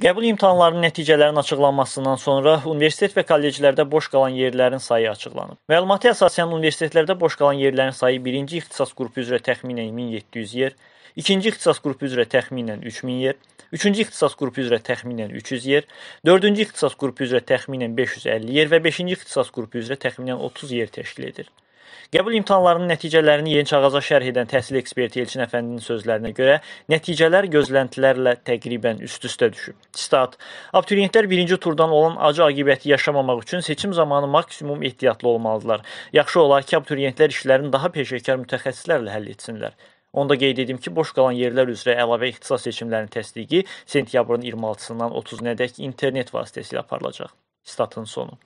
Qəbul imtahanlarının nəticələrinin açıqlanmasından sonra universitet və kolleclərdə boş qalan yerlərin sayı açıqlanıb. Məlumata əsasən universitetlərdə boş qalan yerlərin sayı 1-ci ixtisas qrupu üzrə təxminən 1700 yer, 2-ci ixtisas qrupu üzrə təxminən 3000 yer, 3-cü ixtisas qrupu üzrə təxminən 300 yer, 4-cü ixtisas qrupu üzrə təxminən 550 yer və 5-ci ixtisas qrupu üzrə təxminən 30 yer təşkil edir. Qəbul imtahanlarının nəticələrini Yeni Çağaza şərh edən təhsil eksperti Elçin Əfəndinin sözlərinə görə, nəticələr gözləntilərlə təqribən üst-üstə düşüb. Sitat: Abituriyentlər birinci turdan olan acı aqibəti yaşamamaq üçün seçim zamanı maksimum ehtiyatlı olmalıdırlar. Yaxşı olar ki, abituriyentlər işlərini daha peşəkar mütəxəssislərlə həll etsinlər. Onda qeyd edim ki, boş qalan yerlər üzrə əlavə ixtisas seçimlərinin təsdiqi sentyabrın 26-sından 30-nadək internet vasitəsilə aparılacaq. Statın sonu.